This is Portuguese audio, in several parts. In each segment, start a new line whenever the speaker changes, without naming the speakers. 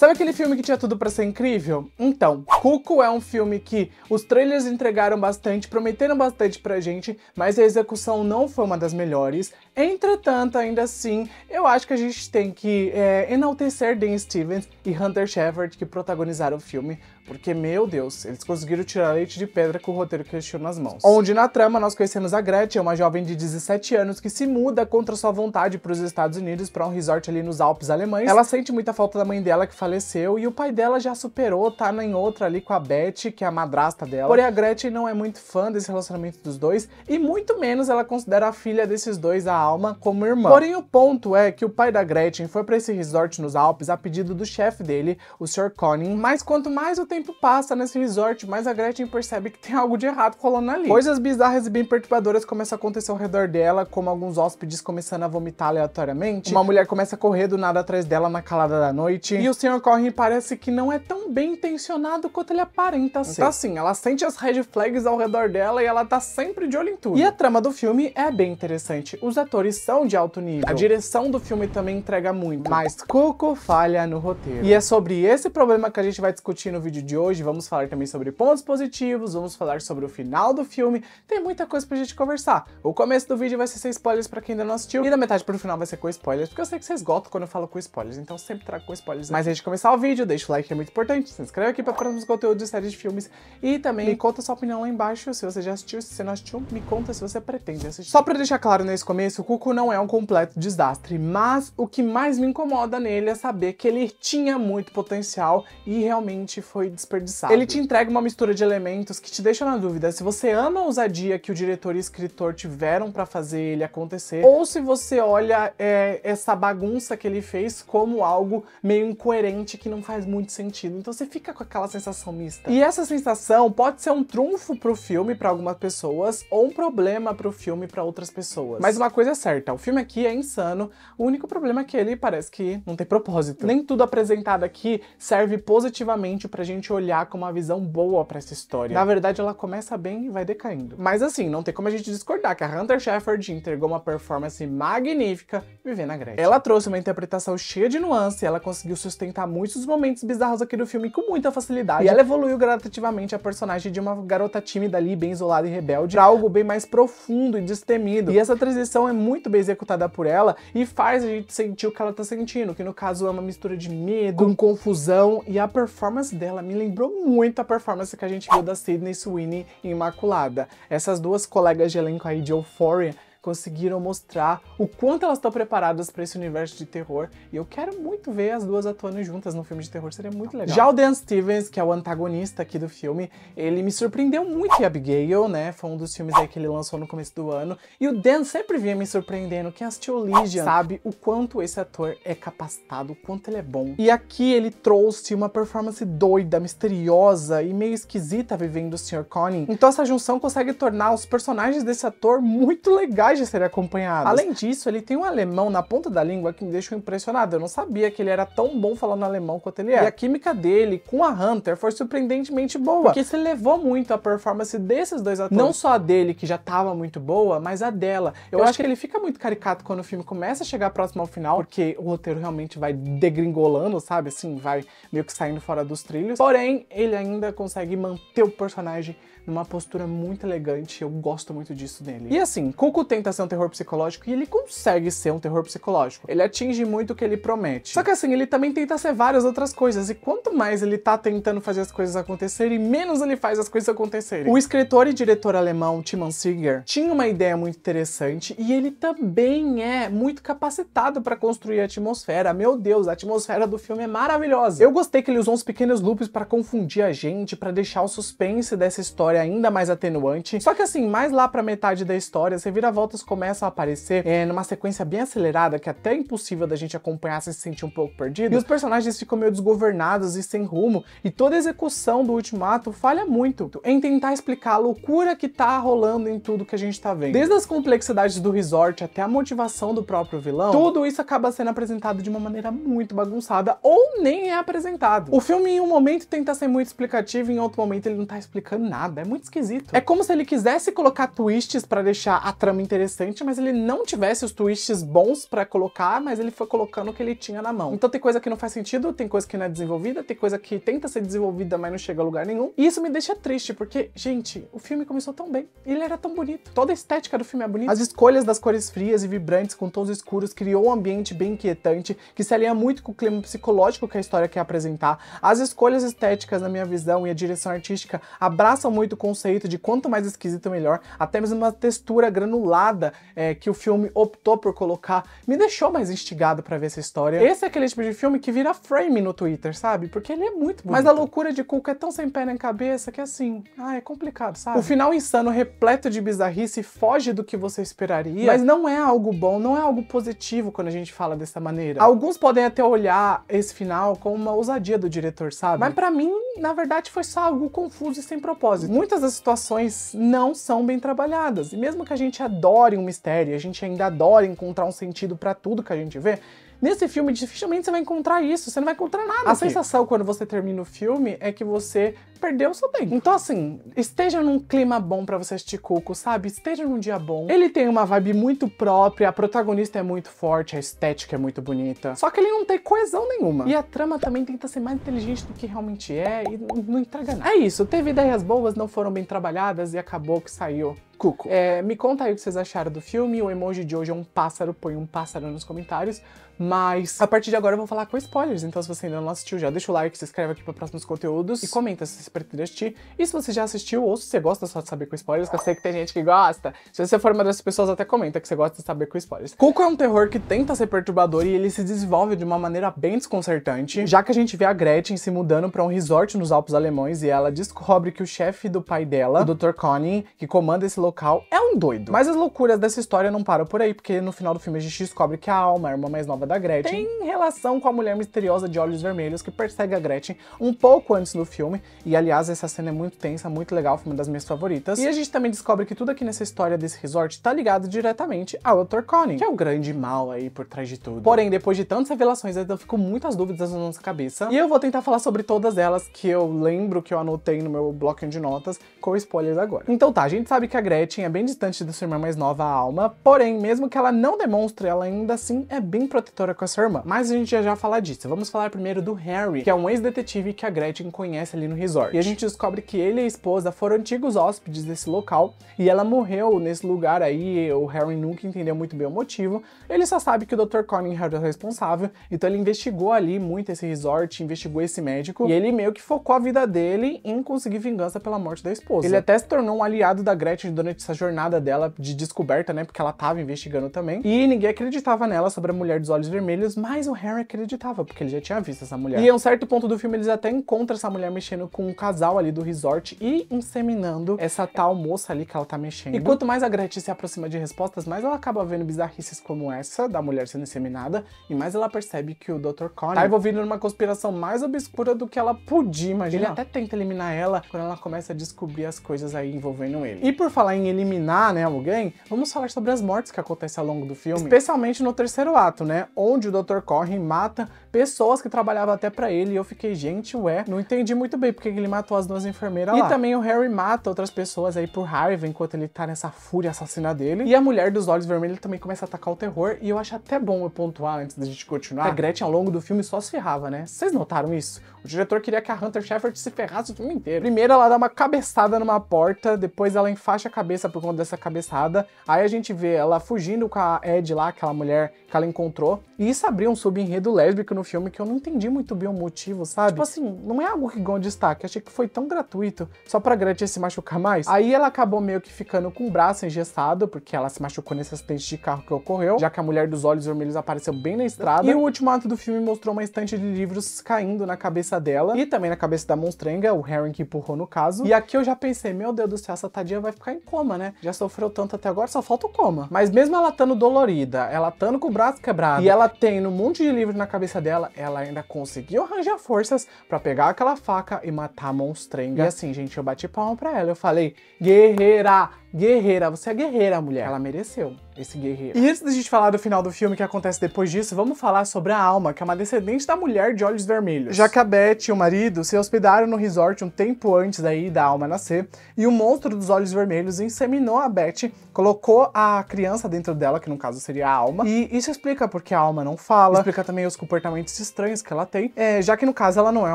Sabe aquele filme que tinha tudo para ser incrível? Então, Cuco é um filme que os trailers entregaram bastante, prometeram bastante pra gente, mas a execução não foi uma das melhores. Entretanto, ainda assim, eu acho que a gente tem que é, enaltecer Dan Stevens e Hunter Shepard que protagonizaram o filme, porque, meu Deus, eles conseguiram tirar leite de pedra com o roteiro que eles tinham nas mãos. Onde na trama nós conhecemos a Gretchen, uma jovem de 17 anos que se muda contra sua vontade para os Estados Unidos para um resort ali nos Alpes alemães. Ela sente muita falta da mãe dela que faleceu e o pai dela já superou, tá em outra ali com a Beth, que é a madrasta dela. Porém, a Gretchen não é muito fã desse relacionamento dos dois e muito menos ela considera a filha desses dois, a Alma, como irmã. Porém, o ponto é que o pai da Gretchen foi para esse resort nos Alpes a pedido do chefe dele, o Sr. Conning, mas quanto mais o tempo passa nesse resort, mas a Gretchen percebe que tem algo de errado rolando ali. Coisas bizarras e bem perturbadoras começam a acontecer ao redor dela, como alguns hóspedes começando a vomitar aleatoriamente. Uma mulher começa a correr do nada atrás dela na calada da noite. E o senhor e parece que não é tão bem intencionado quanto ele aparenta então, ser. Então, assim, ela sente as red flags ao redor dela e ela tá sempre de olho em tudo. E a trama do filme é bem interessante. Os atores são de alto nível. A direção do filme também entrega muito. Mas Coco falha no roteiro. E é sobre esse problema que a gente vai discutir no vídeo vídeo de hoje vamos falar também sobre pontos positivos, vamos falar sobre o final do filme, tem muita coisa pra gente conversar. O começo do vídeo vai ser sem spoilers pra quem ainda não assistiu, e da metade pro final vai ser com spoilers, porque eu sei que vocês gostam quando eu falo com spoilers, então sempre trago com spoilers. Mas antes de começar o vídeo, deixa o like que é muito importante, se inscreve aqui pra próximos conteúdos de séries de filmes, e também me conta sua opinião lá embaixo, se você já assistiu, se você não assistiu, me conta se você pretende assistir. Só pra deixar claro nesse começo, o Cuco não é um completo desastre, mas o que mais me incomoda nele é saber que ele tinha muito potencial e realmente foi desperdiçado. Ele te entrega uma mistura de elementos que te deixa na dúvida se você ama a ousadia que o diretor e escritor tiveram para fazer ele acontecer, ou se você olha é, essa bagunça que ele fez como algo meio incoerente que não faz muito sentido. Então você fica com aquela sensação mista. E essa sensação pode ser um trunfo pro filme para algumas pessoas ou um problema pro filme para outras pessoas. Mas uma coisa é certa, o filme aqui é insano. O único problema é que ele parece que não tem propósito. Nem tudo apresentado aqui serve positivamente pra gente gente olhar com uma visão boa para essa história. Na verdade, ela começa bem e vai decaindo. Mas assim, não tem como a gente discordar que a Hunter Shepard entregou uma performance magnífica vivendo a Gretchen. Ela trouxe uma interpretação cheia de nuance, ela conseguiu sustentar muitos momentos bizarros aqui do filme com muita facilidade, e ela evoluiu gradativamente a personagem de uma garota tímida ali, bem isolada e rebelde, pra algo bem mais profundo e destemido. E essa transição é muito bem executada por ela e faz a gente sentir o que ela tá sentindo, que no caso é uma mistura de medo, com confusão, e a performance dela me lembrou muito a performance que a gente viu da Sidney Sweeney em Imaculada. Essas duas colegas de elenco aí de Euphoria conseguiram mostrar o quanto elas estão preparadas para esse universo de terror. E eu quero muito ver as duas atuando juntas no filme de terror, seria muito legal. Já o Dan Stevens, que é o antagonista aqui do filme, ele me surpreendeu muito em Abigail, né? Foi um dos filmes aí que ele lançou no começo do ano. E o Dan sempre vinha me surpreendendo. Quem assistiu Legion sabe o quanto esse ator é capacitado, o quanto ele é bom. E aqui ele trouxe uma performance doida, misteriosa e meio esquisita vivendo o Sr. Conning. Então essa junção consegue tornar os personagens desse ator muito legais capaz de serem acompanhados. Além disso, ele tem um alemão na ponta da língua que me deixou impressionado. Eu não sabia que ele era tão bom falando alemão quanto ele é. E a química dele com a Hunter foi surpreendentemente boa, porque se levou muito a performance desses dois atores. Não só a dele, que já tava muito boa, mas a dela. Eu, Eu acho, acho que... que ele fica muito caricato quando o filme começa a chegar próximo ao final, porque o roteiro realmente vai degringolando, sabe? Assim, vai meio que saindo fora dos trilhos. Porém, ele ainda consegue manter o personagem numa postura muito elegante, eu gosto muito disso nele. E assim, Cuco tenta ser um terror psicológico e ele consegue ser um terror psicológico. Ele atinge muito o que ele promete. Só que assim, ele também tenta ser várias outras coisas, e quanto mais ele tá tentando fazer as coisas acontecerem, menos ele faz as coisas acontecerem. O escritor e diretor alemão Timon Singer tinha uma ideia muito interessante e ele também é muito capacitado para construir a atmosfera. Meu Deus, a atmosfera do filme é maravilhosa. Eu gostei que ele usou uns pequenos loops para confundir a gente, para deixar o suspense dessa história história ainda mais atenuante. Só que assim, mais lá pra metade da história, as reviravoltas começam a aparecer é, numa sequência bem acelerada, que é até impossível da gente acompanhar sem se sentir um pouco perdido. E os personagens ficam meio desgovernados e sem rumo, e toda a execução do ultimato falha muito em tentar explicar a loucura que tá rolando em tudo que a gente tá vendo. Desde as complexidades do resort até a motivação do próprio vilão, tudo isso acaba sendo apresentado de uma maneira muito bagunçada ou nem é apresentado. O filme em um momento tenta ser muito explicativo, em outro momento ele não tá explicando nada é muito esquisito. É como se ele quisesse colocar twists para deixar a trama interessante, mas ele não tivesse os twists bons para colocar, mas ele foi colocando o que ele tinha na mão. Então tem coisa que não faz sentido, tem coisa que não é desenvolvida, tem coisa que tenta ser desenvolvida, mas não chega a lugar nenhum. E isso me deixa triste, porque, gente, o filme começou tão bem. Ele era tão bonito. Toda a estética do filme é bonita. As escolhas das cores frias e vibrantes com tons escuros criou um ambiente bem inquietante, que se alinha muito com o clima psicológico que a história quer apresentar. As escolhas estéticas, na minha visão, e a direção artística abraçam muito do conceito de quanto mais esquisito, melhor. Até mesmo uma textura granulada é, que o filme optou por colocar me deixou mais instigado para ver essa história. Esse é aquele tipo de filme que vira frame no Twitter, sabe? Porque ele é muito bonito. Mas a loucura de Cuca é tão sem pé nem cabeça que assim, ah, é complicado, sabe? O final insano, repleto de bizarrice, foge do que você esperaria, mas não é algo bom, não é algo positivo quando a gente fala dessa maneira. Alguns podem até olhar esse final como uma ousadia do diretor, sabe? Mas para mim, na verdade, foi só algo confuso e sem propósito muitas das situações não são bem trabalhadas. E mesmo que a gente adore um mistério, a gente ainda adore encontrar um sentido para tudo que a gente vê, Nesse filme, dificilmente você vai encontrar isso. Você não vai encontrar nada. A sensação quando você termina o filme é que você perdeu o seu tempo. Então, assim, esteja num clima bom para você assistir Cuco, sabe? Esteja num dia bom. Ele tem uma vibe muito própria, a protagonista é muito forte, a estética é muito bonita. Só que ele não tem coesão nenhuma. E a trama também tenta ser mais inteligente do que realmente é e não entrega nada. É isso, teve ideias boas, não foram bem trabalhadas e acabou que saiu Cuco. É, me conta aí o que vocês acharam do filme. O emoji de hoje é um pássaro, põe um pássaro nos comentários. Mas a partir de agora eu vou falar com spoilers, então se você ainda não assistiu, já deixa o like, se inscreve aqui para próximos conteúdos e comenta se você pretende assistir. E se você já assistiu ou se você gosta só de saber com spoilers, que eu sei que tem gente que gosta. Se você for uma dessas pessoas, até comenta que você gosta de saber com spoilers. Cuco é um terror que tenta ser perturbador e ele se desenvolve de uma maneira bem desconcertante, já que a gente vê a Gretchen se mudando para um resort nos Alpes alemães e ela descobre que o chefe do pai dela, o Dr. Connie, que comanda esse local local é um doido. Mas as loucuras dessa história não param por aí, porque no final do filme a gente descobre que a Alma, a irmã mais nova da Gretchen, tem relação com a mulher misteriosa de olhos vermelhos que persegue a Gretchen um pouco antes do filme. E aliás, essa cena é muito tensa, muito legal, foi uma das minhas favoritas. E a gente também descobre que tudo aqui nessa história desse resort tá ligado diretamente ao Dr. Connie, que é o grande mal aí por trás de tudo. Porém, depois de tantas revelações, então ficou muitas dúvidas na nossa cabeça. E eu vou tentar falar sobre todas elas que eu lembro que eu anotei no meu bloquinho de notas com spoilers agora. Então tá, a gente sabe que a Gretchen Gretchen é bem distante da sua irmã mais nova, a Alma, porém, mesmo que ela não demonstre, ela ainda assim é bem protetora com a sua irmã. Mas a gente já já falar disso. Vamos falar primeiro do Harry, que é um ex-detetive que a Gretchen conhece ali no resort. E a gente descobre que ele e a esposa foram antigos hóspedes desse local e ela morreu nesse lugar aí. O Harry nunca entendeu muito bem o motivo. Ele só sabe que o Dr. Harry é o responsável, então ele investigou ali muito esse resort, investigou esse médico e ele meio que focou a vida dele em conseguir vingança pela morte da esposa. Ele até se tornou um aliado da Gretchen durante durante essa jornada dela de descoberta, né? Porque ela tava investigando também. E ninguém acreditava nela sobre a mulher dos olhos vermelhos, mas o Harry acreditava, porque ele já tinha visto essa mulher. E a um certo ponto do filme, eles até encontram essa mulher mexendo com um casal ali do resort e inseminando essa tal moça ali que ela tá mexendo. E quanto mais a Gretchen se aproxima de respostas, mais ela acaba vendo bizarrices como essa, da mulher sendo inseminada, e mais ela percebe que o Dr. Connor tá envolvido numa conspiração mais obscura do que ela podia imaginar. Ele até tenta eliminar ela quando ela começa a descobrir as coisas aí envolvendo ele. E por falar falar em eliminar né, alguém, vamos falar sobre as mortes que acontecem ao longo do filme, especialmente no terceiro ato, né? Onde o Dr. Corrin mata pessoas que trabalhavam até para ele. E eu fiquei, gente, ué, não entendi muito bem porque ele matou as duas enfermeiras e lá. E também o Harry mata outras pessoas aí por raiva enquanto ele tá nessa fúria assassina dele. E a mulher dos olhos vermelhos também começa a atacar o terror. E eu acho até bom eu pontuar antes da gente continuar. A Gretchen ao longo do filme só se ferrava, né? Vocês notaram isso? O diretor queria que a Hunter Shepherd se ferrasse o filme inteiro. Primeiro ela dá uma cabeçada numa porta, depois ela enfaixa a cabeça por conta dessa cabeçada. Aí a gente vê ela fugindo com a Ed lá, aquela mulher que ela encontrou. E isso abriu um subenredo lésbico no no filme que eu não entendi muito bem o motivo, sabe? Tipo assim, não é algo que ganhou destaque. Achei que foi tão gratuito, só pra Gretchen se machucar mais. Aí ela acabou meio que ficando com o braço engessado, porque ela se machucou nesse acidente de carro que ocorreu, já que a mulher dos olhos vermelhos apareceu bem na estrada. E o último ato do filme mostrou uma estante de livros caindo na cabeça dela e também na cabeça da monstrenga, o Harry que empurrou no caso. E aqui eu já pensei, meu Deus do céu, essa tadinha vai ficar em coma, né? Já sofreu tanto até agora, só falta o coma. Mas mesmo ela estando dolorida, ela estando com o braço quebrado e ela tendo um monte de livro na cabeça dela, dela, ela ainda conseguiu arranjar forças para pegar aquela faca e matar a monstrenga. E assim, gente, eu bati palma pra ela. Eu falei, guerreira, guerreira, você é guerreira, mulher. Ela mereceu esse guerreiro. E antes da gente falar do final do filme que acontece depois disso, vamos falar sobre a alma, que é uma descendente da mulher de olhos vermelhos. Já que a Beth e o marido se hospedaram no resort um tempo antes daí da alma nascer, e o monstro dos olhos vermelhos inseminou a Beth, colocou a criança dentro dela, que no caso seria a alma, e isso explica porque a alma não fala, explica também os comportamentos comportamentos estranhos que ela tem, é, já que no caso ela não é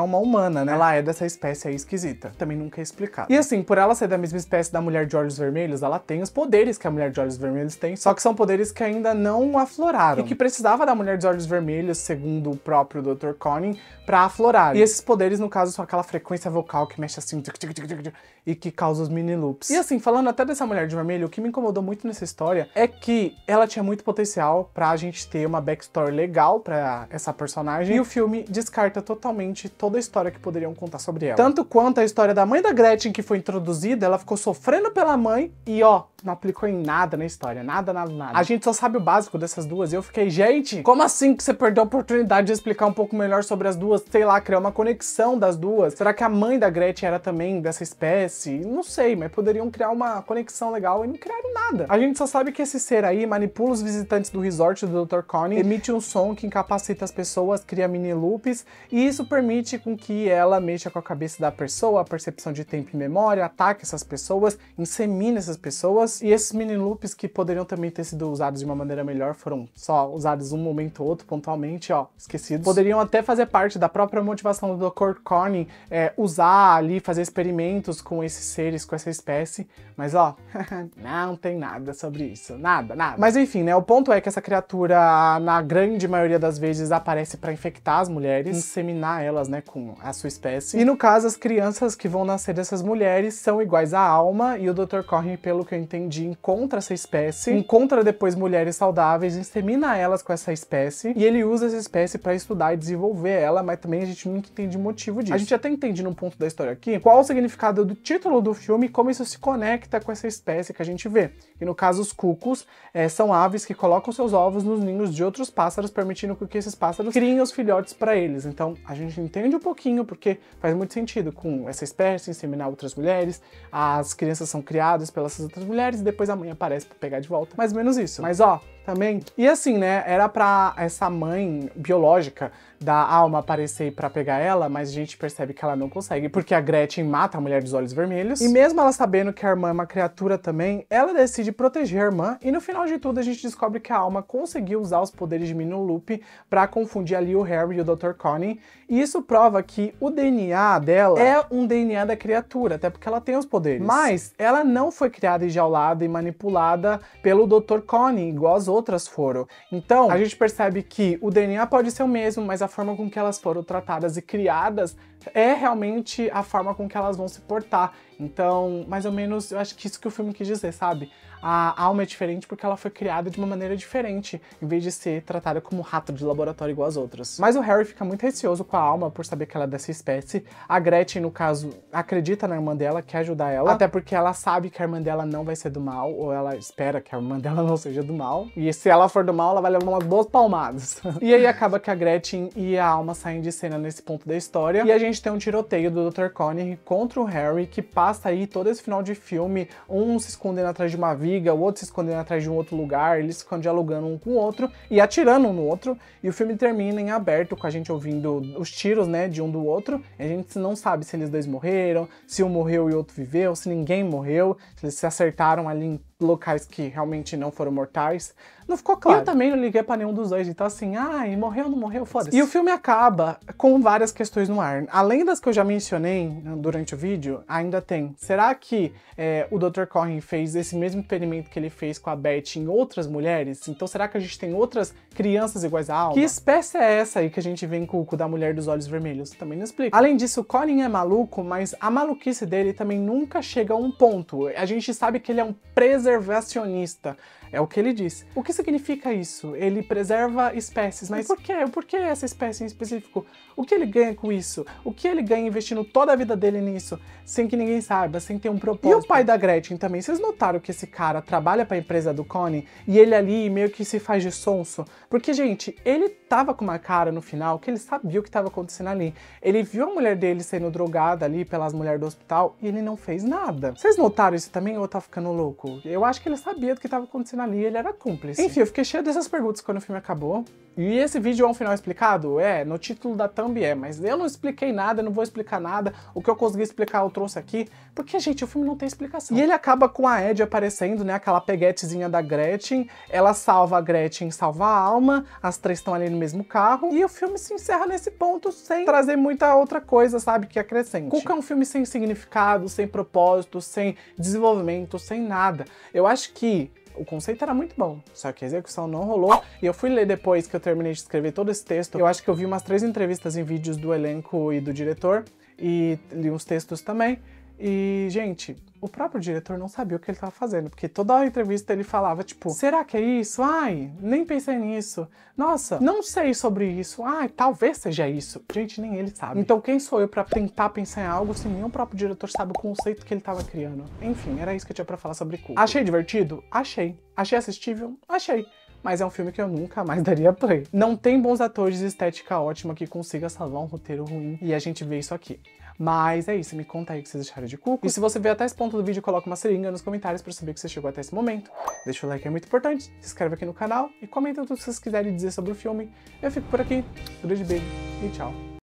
uma humana, né? Ela é dessa espécie aí esquisita. Também nunca é explicado. E assim, por ela ser da mesma espécie da mulher de olhos vermelhos, ela tem os poderes que a mulher de olhos vermelhos tem, só que são poderes que ainda não afloraram. E que precisava da mulher de olhos vermelhos, segundo o próprio Dr. Conning, pra aflorar. E esses poderes, no caso, são aquela frequência vocal que mexe assim tic, tic, tic, e que causa os mini loops. E assim, falando até dessa mulher de vermelho, o que me incomodou muito nessa história é que ela tinha muito potencial pra gente ter uma backstory legal pra essa personagem personagem, e o filme descarta totalmente toda a história que poderiam contar sobre ela. Tanto quanto a história da mãe da Gretchen que foi introduzida, ela ficou sofrendo pela mãe e ó, não aplicou em nada na história, nada, nada, nada. A gente só sabe o básico dessas duas e eu fiquei, gente, como assim que você perdeu a oportunidade de explicar um pouco melhor sobre as duas, sei lá, criar uma conexão das duas? Será que a mãe da Gretchen era também dessa espécie? Não sei, mas poderiam criar uma conexão legal e não criaram nada. A gente só sabe que esse ser aí manipula os visitantes do resort do Dr. Connie, emite um som que incapacita as pessoas pessoas, cria mini loops, e isso permite com que ela mexa com a cabeça da pessoa, a percepção de tempo e memória, ataque essas pessoas, insemina essas pessoas, e esses mini loops que poderiam também ter sido usados de uma maneira melhor foram só usados um momento ou outro, pontualmente, ó, esquecidos. Poderiam até fazer parte da própria motivação do Dr. Corny, é, usar ali, fazer experimentos com esses seres, com essa espécie, mas ó, não tem nada sobre isso, nada, nada. Mas enfim, né, o ponto é que essa criatura, na grande maioria das vezes, aparece espécie para infectar as mulheres, inseminar hum. elas, né, com a sua espécie. E no caso, as crianças que vão nascer dessas mulheres são iguais à alma e o Dr. Corrin, pelo que eu entendi, encontra essa espécie, encontra depois mulheres saudáveis, insemina elas com essa espécie e ele usa essa espécie para estudar e desenvolver ela, mas também a gente nunca entende o motivo disso. A gente até entende num ponto da história aqui qual o significado do título do filme e como isso se conecta com essa espécie que a gente vê. E no caso, os cucos é, são aves que colocam seus ovos nos ninhos de outros pássaros, permitindo que esses pássaros criem cria os filhotes para eles. Então a gente entende um pouquinho porque faz muito sentido com essa espécie inseminar outras mulheres, as crianças são criadas pelas outras mulheres e depois a mãe aparece para pegar de volta. Mais ou menos isso. Mas ó, também. E assim, né, era pra essa mãe biológica da alma aparecer para pegar ela, mas a gente percebe que ela não consegue, porque a Gretchen mata a mulher dos olhos vermelhos. E mesmo ela sabendo que a irmã é uma criatura também, ela decide proteger a irmã, e no final de tudo a gente descobre que a alma conseguiu usar os poderes de Minoloop para confundir ali o Harry e o Dr. Connie, e isso prova que o DNA dela é um DNA da criatura, até porque ela tem os poderes. Mas ela não foi criada enjaulada e manipulada pelo Dr. Connie, igual as outras outras foram. Então, tá. a gente percebe que o DNA pode ser o mesmo, mas a forma com que elas foram tratadas e criadas é realmente a forma com que elas vão se portar. Então, mais ou menos, eu acho que isso que o filme quis dizer, sabe? a alma é diferente porque ela foi criada de uma maneira diferente, em vez de ser tratada como rato de laboratório igual as outras. Mas o Harry fica muito receoso com a alma por saber que ela é dessa espécie. A Gretchen, no caso, acredita na irmã dela, quer ajudar ela, até porque ela sabe que a irmã dela não vai ser do mal, ou ela espera que a irmã dela não seja do mal. E se ela for do mal, ela vai levar umas boas palmadas. e aí acaba que a Gretchen e a alma saem de cena nesse ponto da história. E a gente tem um tiroteio do Dr. Connery contra o Harry, que passa aí todo esse final de filme, um se escondendo atrás de uma vida briga, o outro se escondendo atrás de um outro lugar, eles ficam dialogando um com o outro e atirando um no outro. E o filme termina em aberto com a gente ouvindo os tiros, né, de um do outro. a gente não sabe se eles dois morreram, se um morreu e o outro viveu, se ninguém morreu, se eles se acertaram ali locais que realmente não foram mortais. Não ficou claro. Eu também não liguei para nenhum dos dois, então assim, ai, morreu, ou não morreu, foda-se. E o filme acaba com várias questões no ar. Além das que eu já mencionei né, durante o vídeo, ainda tem. Será que é, o Dr. Corrin fez esse mesmo experimento que ele fez com a Beth em outras mulheres? Então será que a gente tem outras crianças iguais a Alma? Que espécie é essa aí que a gente vê em Cuco da mulher dos olhos vermelhos? Também não explica. Além disso, Colin é maluco, mas a maluquice dele também nunca chega a um ponto. A gente sabe que ele é um preso preservacionista. É o que ele diz. O que significa isso? Ele preserva espécies, mas por quê? Por que essa espécie em específico? O que ele ganha com isso? O que ele ganha investindo toda a vida dele nisso, sem que ninguém saiba, sem ter um propósito? E o pai da Gretchen também. Vocês notaram que esse cara trabalha para a empresa do Connie e ele ali meio que se faz de sonso? Porque, gente, ele tava com uma cara no final que ele sabia o que estava acontecendo ali. Ele viu a mulher dele sendo drogada ali pelas mulheres do hospital e ele não fez nada. Vocês notaram isso também ou tá ficando louco? Eu acho que ele sabia do que estava acontecendo ali ele era cúmplice. Enfim, eu fiquei cheio dessas perguntas quando o filme acabou. E esse vídeo é um final explicado? É, no título da thumb é, mas eu não expliquei nada, não vou explicar nada. O que eu consegui explicar eu trouxe aqui, porque, gente, o filme não tem explicação. E ele acaba com a Ed aparecendo, né, aquela peguetezinha da Gretchen. Ela salva a Gretchen, salva a alma, as três estão ali no mesmo carro. E o filme se encerra nesse ponto sem trazer muita outra coisa, sabe, que acrescente. Cuca é um filme sem significado, sem propósito, sem desenvolvimento, sem nada. Eu acho que o conceito era muito bom, só que a execução não rolou. E eu fui ler depois que eu terminei de escrever todo esse texto. Eu acho que eu vi umas três entrevistas em vídeos do elenco e do diretor, e li uns textos também. E, gente, o próprio diretor não sabia o que ele estava fazendo, porque toda a entrevista ele falava, tipo, será que é isso? Ai, nem pensei nisso. Nossa, não sei sobre isso. Ai, talvez seja isso. Gente, nem ele sabe. Então quem sou eu para tentar pensar em algo se nem o próprio diretor sabe o conceito que ele estava criando? Enfim, era isso que eu tinha para falar sobre Cool. Achei divertido? Achei. Achei assistível? Achei mas é um filme que eu nunca mais daria play. Não tem bons atores e estética ótima que consiga salvar um roteiro ruim, e a gente vê isso aqui. Mas é isso, me conta aí o que vocês acharam de cuco. E se você veio até esse ponto do vídeo, coloca uma seringa nos comentários pra saber que você chegou até esse momento. Deixa o like, é muito importante, se inscreve aqui no canal e comenta tudo que vocês quiserem dizer sobre o filme. Eu fico por aqui, um grande beijo e tchau!